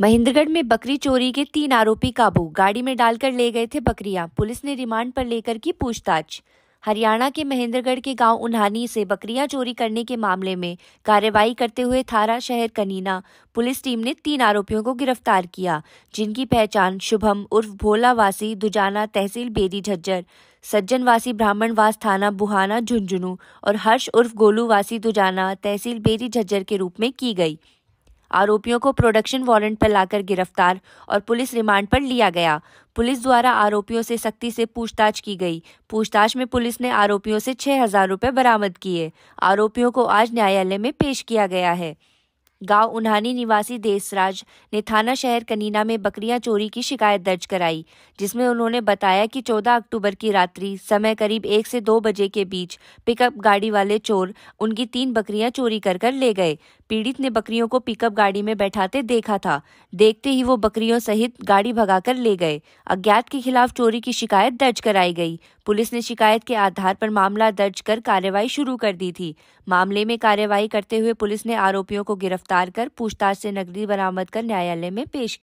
महेंद्रगढ़ में बकरी चोरी के तीन आरोपी काबू गाड़ी में डालकर ले गए थे बकरियां पुलिस ने रिमांड पर लेकर की पूछताछ हरियाणा के महेंद्रगढ़ के गांव उन्हानी से बकरियां चोरी करने के मामले में कार्रवाई करते हुए थारा शहर कनीना पुलिस टीम ने तीन आरोपियों को गिरफ्तार किया जिनकी पहचान शुभम उर्फ भोला वासी दुजाना तहसील बेदी झज्जर सज्जन ब्राह्मण ब्राह्मणवास थाना बुहाना झुंझुनू और हर्ष उर्फ गोलूवासी दुजाना तहसील बेरी झज्जर के रूप में की गई आरोपियों को प्रोडक्शन वारंट पर लाकर गिरफ्तार और पुलिस रिमांड पर लिया गया पुलिस द्वारा आरोपियों से सख्ती से पूछताछ की गई पूछताछ में पुलिस ने आरोपियों से छह हजार रूपए बरामद किए आरोपियों को आज न्यायालय में पेश किया गया है गांव उन्हानी निवासी देसराज ने थाना शहर कनीना में बकरियां चोरी की शिकायत दर्ज कराई जिसमें उन्होंने बताया कि 14 अक्टूबर की रात्रि समय करीब एक से दो बजे के बीच पिकअप गाड़ी वाले चोर उनकी तीन बकरियां चोरी कर कर ले गए पीड़ित ने बकरियों को पिकअप गाड़ी में बैठाते देखा था देखते ही वो बकरियों सहित गाड़ी भगाकर ले गए अज्ञात के खिलाफ चोरी की शिकायत दर्ज कराई गई पुलिस ने शिकायत के आधार पर मामला दर्ज कर कार्रवाई शुरू कर दी थी मामले में कार्रवाई करते हुए पुलिस ने आरोपियों को गिरफ्तार कर पूछताछ से नकदी बरामद कर न्यायालय में पेश